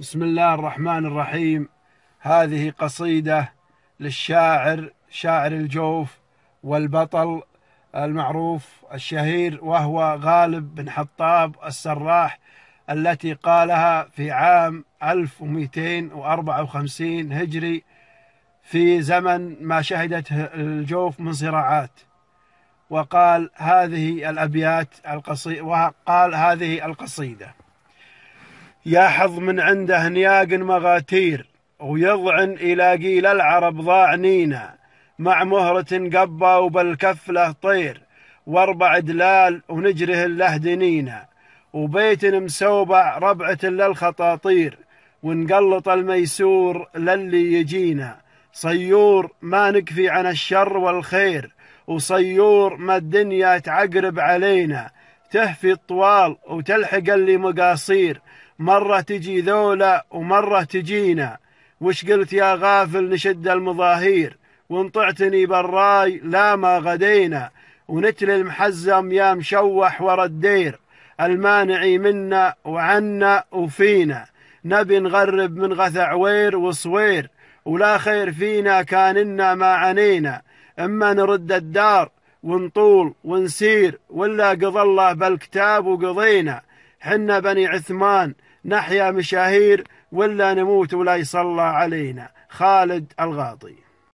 بسم الله الرحمن الرحيم هذه قصيدة للشاعر شاعر الجوف والبطل المعروف الشهير وهو غالب بن حطاب السراح التي قالها في عام 1254 هجري في زمن ما شهدته الجوف من صراعات وقال هذه الأبيات القصيدة وقال هذه القصيدة يحظ من عنده نياق مغاتير ويضعن إلى قيل العرب ضاعنينا مع مهرة قبة وبالكفلة طير واربع دلال ونجره الله دنينا وبيت مسوبع ربعة للخطاطير ونقلط الميسور للي يجينا صيور ما نكفي عن الشر والخير وصيور ما الدنيا تعقرب علينا تهفي الطوال وتلحق اللي مقاصير مرة تجي ذولا ومرة تجينا وش قلت يا غافل نشد المظاهير وانطعتني براي لا ما غدينا ونتل المحزم يا مشوح ورا الدير المانعي منا وعنا وفينا نبي نغرب من غث عوير وصوير ولا خير فينا كاننا ما عنينا اما نرد الدار ونطول ونسير ولا قضى الله بالكتاب وقضينا حنا بني عثمان نحيا مشاهير ولا نموت ولا يصلى علينا خالد الغاطي